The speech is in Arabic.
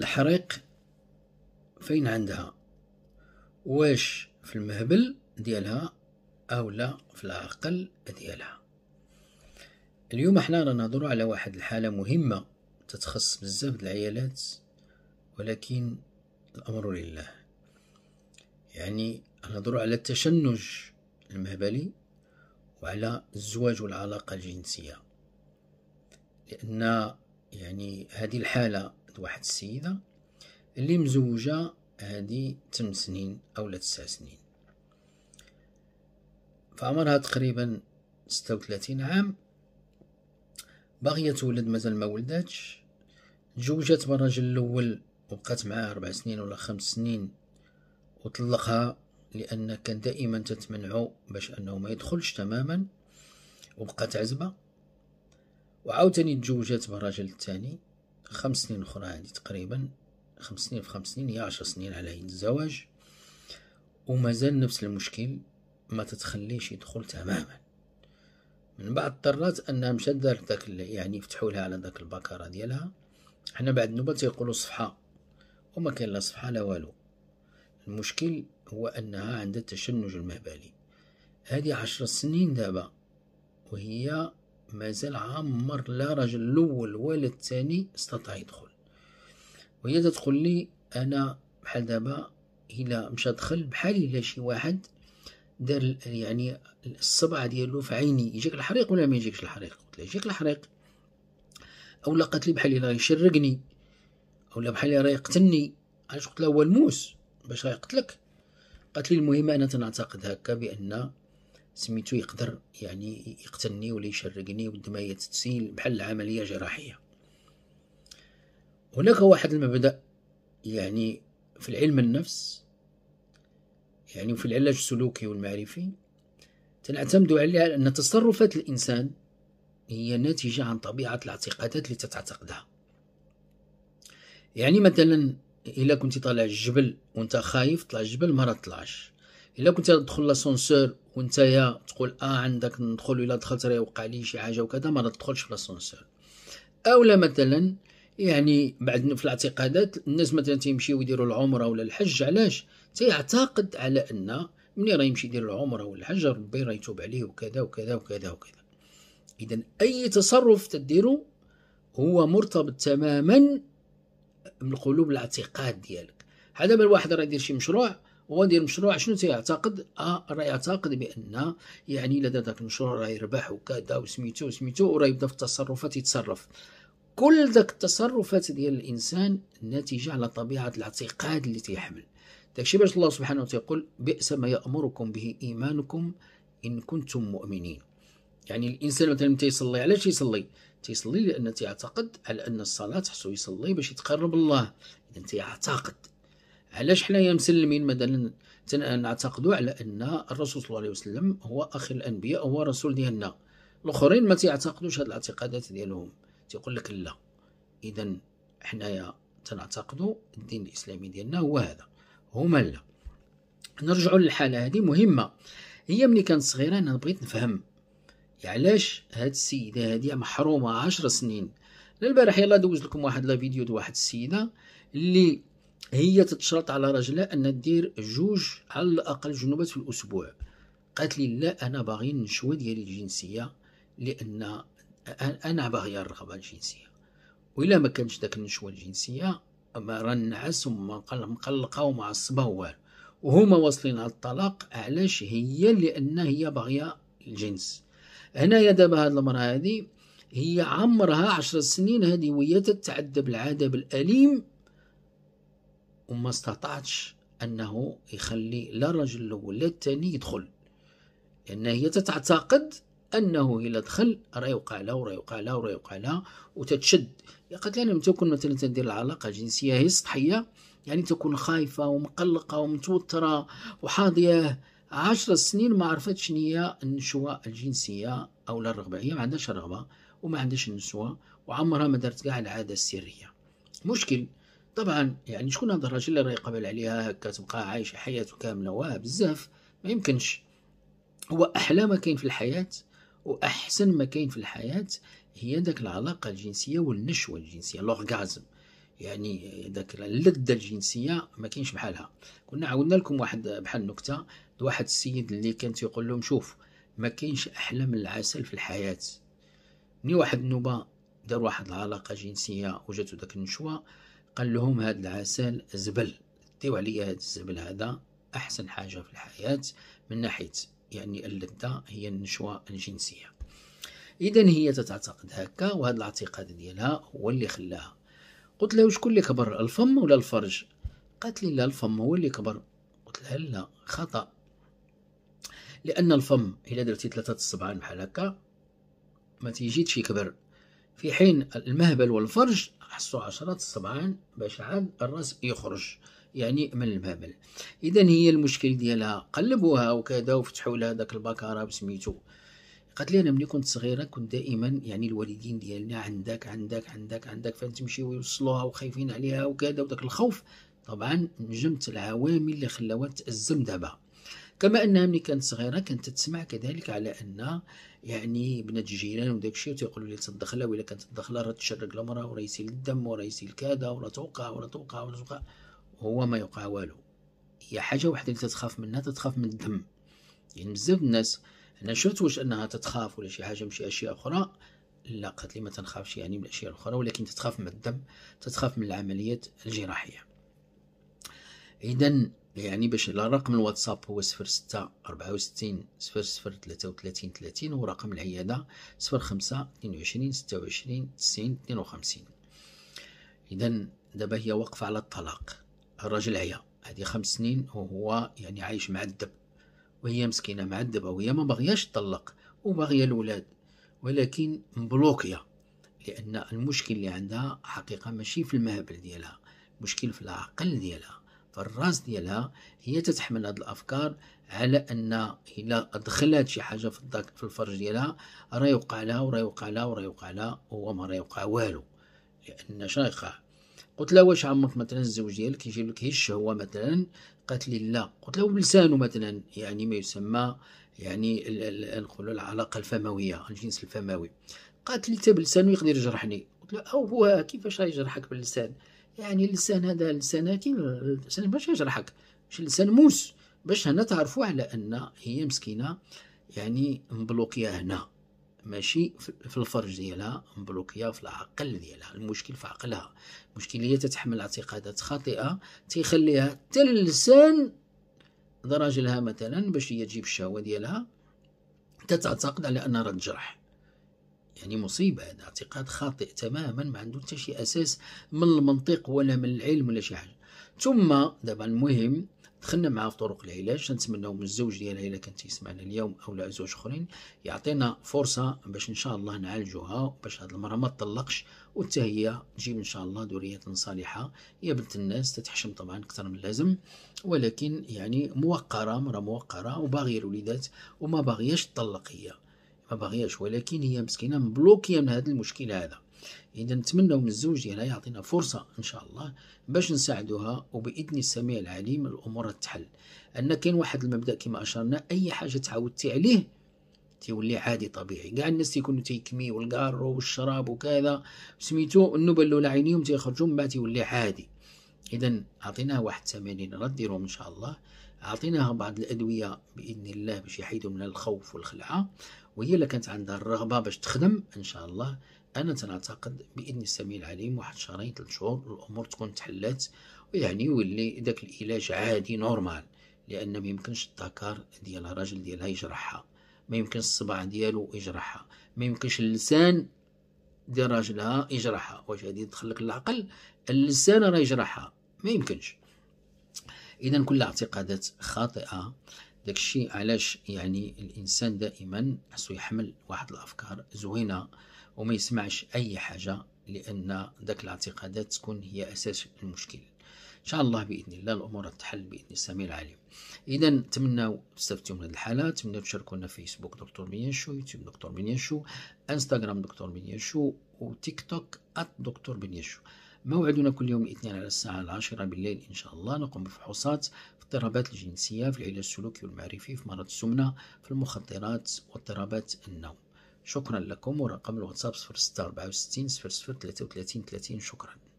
الحريق فين عندها واش في المهبل ديالها او لا في العقل ديالها اليوم احنا رانا نهضروا على واحد الحاله مهمه تتخص بزاف د العيالات ولكن الامر لله يعني نهضروا على التشنج المهبلي وعلى الزواج والعلاقه الجنسيه لان يعني هذه الحاله واحد السيده اللي مزوجه هذه 8 سنين او 9 سنين فعمرها تقريبا 36 عام باغية تولد مازال ما ولداتش تزوجات بالراجل الاول وبقات معاه ربع سنين ولا خمس سنين وطلقها لان كان دائما تتمنعو باش انه ما يدخلش تماما وبقات عزبه وعاوتاني تزوجات بالراجل الثاني خمس سنين أخرى هذه تقريبا خمس سنين في خمس سنين هي عشر سنين على عيد الزواج ومازال نفس المشكل ما تتخليش يدخل تماما من بعد اضطرات انها مشات دارت داك يعني يفتحوا لها على داك البكره ديالها حنا بعد النوبه تيقولوا صفحه وما كاين لا صفحه لا والو المشكل هو انها عندها التشنج المهبلي هذه عشر سنين دابا وهي مازال عمر لا رجل الأول ولا الثاني استطاع يدخل وهي تدخل لي أنا بحال دابا إلا مشى دخل بحال إلا شي واحد دار يعني الصبع ديالو في عيني يجيك الحريق ولا ما يجيكش الحريق قلت له يجيك الحريق اولا لقات لي بحال راه يشرقني اولا بحال راه يقتلني علاش قلت لها هو الموس باش راه يقتلك قالت لي المهم انا تنعتقد هكا بان سميتو يقدر يعني يقتلني ولا يشرقني والدماية تتسيل بحال عملية جراحية هناك واحد المبدأ يعني في العلم النفس يعني وفي العلاج السلوكي والمعرفي تنعتمد عليها أن تصرفات الإنسان هي ناتجة عن طبيعة الاعتقادات التي تتعتقدها يعني مثلا إلا كنت طالع الجبل وانت خايف طلع الجبل ما تطلعش الا كنت تدخل لاسونسور وانت تقول اه عندك ندخل الا دخلت راه يوقع لي شي حاجه وكذا ما تدخلش في لاسونسور اولا مثلا يعني بعد في الاعتقادات الناس مثلا تيمشيو يديروا العمره ولا الحج علاش تيعتقد على ان ملي راه يمشي يدير العمره ولا الحج ربي راه يتوب عليه وكذا وكذا وكذا وكذا اذا اي تصرف تديرو هو مرتبط تماما بالقلوب الاعتقاد ديالك هذا بالواحد راه يدير شي مشروع هو مشروع شنو تيعتقد اه راه يعتقد بان يعني لدى ذاك المشروع راه يربح وكذا وسميتو وسميتو وراه يبدا في التصرفات يتصرف كل داك التصرفات ديال الانسان ناتجه على طبيعه الاعتقاد اللي تيحمل داكشي باش الله سبحانه وتعالى يقول بئس ما يامركم به ايمانكم ان كنتم مؤمنين يعني الانسان مثلا تيصلي علاش يصلي تيصلي لان تيعتقد على ان الصلاه خصو يصلي باش يتقرب الله اذا تيعتقد علاش حنايا مسلمين مثلا نعتقدوا على ان الرسول صلى الله عليه وسلم هو اخر الانبياء هو رسول ديالنا الاخرين ما تيعتقدوش هاد الاعتقادات ديالهم تيقول لك لا اذا حنايا تنعتقدوا الدين الاسلامي ديالنا هو هذا هما لا نرجعوا للحاله هذه مهمه هي ملي كانت صغيره انا بغيت نفهم علاش هاد السيده هادي محرومه عشر سنين البارح يلا دوز لكم واحد لا فيديو دو واحد السيده اللي هي تتشرط على رجلها ان دير جوج على الاقل جنوبات في الاسبوع قالت لي لا انا باغي النشوه ديالي الجنسيه لان انا باغيه الرغبه الجنسيه وإلا ما كانش داك النشوه الجنسيه ما رنعس وما مقلقه ومعصبه والو وهما واصلين على الطلاق علاش هي لان هي باغيه الجنس هنايا دابا هاد المراه هادي هي عمرها عشر سنين هذه وهي تتعذب العذاب الاليم وما استطاعش أنه يخلي لا الرجل الأول لا الثاني يدخل لأن هي تتعتقد أنه إلا دخل راه يوقع له وراه يوقع له وراه يوقع لها وتتشد قد لا لم تكن مثلا تدير العلاقة الجنسية هي سطحية يعني تكون خايفة ومقلقة ومتوترة وحاضية عشر سنين ما عرفتش شنو هي النشوة الجنسية أو لا الرغبة هي ما عندهاش الرغبة وما عندهاش النسوة وعمرها ما دارت كاع العادة السرية مشكل طبعا يعني شكون هاد الراجل اللي راه يقبل عليها هكا تبقى عايشه حياته كامله واه بزاف ما يمكنش هو احلى ما كاين في الحياه واحسن ما كاين في الحياه هي داك العلاقه الجنسيه والنشوه الجنسيه لورغازم يعني داك اللذه الجنسيه ما كاينش بحالها كنا عاودنا لكم واحد بحال نكته واحد السيد اللي كان تيقول لهم شوف ما كاينش احلى من العسل في الحياه ملي واحد النوبه دار واحد العلاقه جنسيه وجاتو داك النشوه قال لهم هاد العسل زبل ديو عليا هاد الزبل هذا أحسن حاجة في الحياة من ناحية يعني اللذة هي النشوة الجنسية إذا هي تتعتقد هكا وهاد الاعتقاد ديالها هو اللي خلاها قلت لها شكون اللي كبر الفم ولا الفرج قالت لي لا الفم هو اللي كبر قلت لها لا خطأ لأن الفم إلا درتي ثلاثة الصبعان بحال هكا ما تيجيش يكبر في حين المهبل والفرج حصوا عشرات الصبعان باش عاد الراس يخرج يعني من المهبل اذا هي المشكل ديالها قلبوها وكذا وفتحوا لها داك البكاره بسميتو قالت لي انا ملي كنت صغيره كنت دائما يعني الوالدين ديالنا عندك عندك عندك عندك فين تمشي ويوصلوها وخايفين عليها وكذا وداك الخوف طبعا نجمت العوامل اللي خلاوها تازم دابا كما انها ملي كانت صغيره كانت تسمع كذلك على ان يعني بنات الجيران وداك الشيء تيقولوا لي تدخلها ولا كانت تدخلها راه تشرق المراه وراه يسيل الدم وراه يسيل كذا ولا توقع ولا توقع ولا توقع هو ما يوقع والو هي حاجه وحده اللي تتخاف منها تتخاف من الدم يعني بزاف الناس انا شفت واش انها تتخاف ولا شي حاجه من شي اشياء اخرى لا قالت لي ما تنخافش يعني من الاشياء الاخرى ولكن تتخاف من الدم تتخاف من العمليات الجراحيه اذا يعني باش رقم الواتساب هو صفر ستة ربعة وستين صفر صفر تلاتة وتلاتين تلاتين ورقم العيادة صفر خمسة اثنين وعشرين ستة وعشرين تسعين اثنين وخمسين إذا دابا هي واقفة على الطلاق الراجل عيا هادي خمس سنين وهو يعني عايش معذب وهي مسكينة معذبة وهي ما باغياش تطلق وباغية الولاد ولكن مبلوكية لأن المشكل اللي عندها حقيقة ماشي في المهبل ديالها المشكل في العقل ديالها فالراس ديالها هي تتحمل هاد الافكار على ان الا ادخلت شي حاجه في الذاك في الفرج ديالها راه يوقع لها وراه يوقع لها وراه يوقع لها هو ما راه يوقع والو لان شيخه قلت لها واش عمرك مثلا الزوج ديالك يجيب لك هي الشهوه مثلا قالت لي لا قلت له بلسانه مثلا يعني ما يسمى يعني نقولوا العلاقه الفمويه الجنس الفموي قالت لي تبلسانه يقدر يجرحني قلت له او هو كيفاش يجرحك باللسان يعني اللسان هذا لسانك لسان باش يجرحك ماشي لسان موس باش هنا تعرفوا على ان هي مسكينه يعني مبلوكيه هنا ماشي في الفرج ديالها مبلوكيه في العقل ديالها المشكل في عقلها المشكل هي تتحمل اعتقادات خاطئه تيخليها حتى اللسان لها مثلا باش هي تجيب الشهوه ديالها تتعتقد على انها راه تجرح يعني مصيبة هذا اعتقاد خاطئ تماما ما عنده حتى شي أساس من المنطق ولا من العلم ولا شي حاجة ثم دابا المهم دخلنا معاه في طرق العلاج تنتمناو من الزوج ديالها الا كان تيسمعنا اليوم او زوج اخرين يعطينا فرصه باش ان شاء الله نعالجوها باش هاد المراه ما تطلقش وحتى هي تجيب ان شاء الله ذريه صالحه يا بنت الناس تتحشم طبعا اكثر من اللازم ولكن يعني موقره مره موقره وباغيه الوليدات وما باغياش تطلق هي ما باغياش ولكن هي مسكينه مبلوكيه من هذا المشكل هذا اذا نتمنوا من الزوج ديالها يعطينا فرصه ان شاء الله باش نساعدوها وباذن السميع العليم الامور تتحل ان كاين واحد المبدا كما اشرنا اي حاجه تعودتي عليه تيولي عادي طبيعي كاع الناس تيكونوا تيكميو الكارو والشراب وكذا سميتو النوبه الاولى عينيهم تيخرجوا من بعد تيولي عادي اذا اعطيناها واحد التمارين راه ديرهم ان شاء الله اعطيناها بعض الادويه باذن الله باش يحيدوا من الخوف والخلعه وهي اللي كانت عندها الرغبه باش تخدم ان شاء الله انا تنعتقد باذن السميع العليم واحد شهرين ثلاث شهور الامور تكون تحلات ويعني يولي داك العلاج عادي نورمال لان ما يمكنش الذكر ديال الراجل ديالها يجرحها ما يمكنش الصبع ديالو يجرحها ما يمكنش اللسان ديال راجلها يجرحها واش هادي تخلك العقل اللسان راه يجرحها ما يمكنش اذا كلها اعتقادات خاطئه داكشي علاش يعني الانسان دائما خصو يحمل واحد الافكار زوينه وما يسمعش اي حاجه لان داك الاعتقادات تكون هي اساس المشكل ان شاء الله باذن الله الامور تحل باذن السميع العليم اذا نتمنى استفدتوا من هذه الحلقه نتمنى تشاركونا فيسبوك دكتور بنياشو يوتيوب دكتور بنياشو انستغرام دكتور بنياشو وتيك توك @دكتور بنياشو موعدنا كل يوم اثنين على الساعة العاشرة بالليل إن شاء الله نقوم بفحوصات في اضطرابات الجنسية في العلاج السلوكي والمعرفي في مرض السمنة في المخدرات واضطرابات النوم شكرا لكم ورقم الواتساب 0664 0033 30 شكرا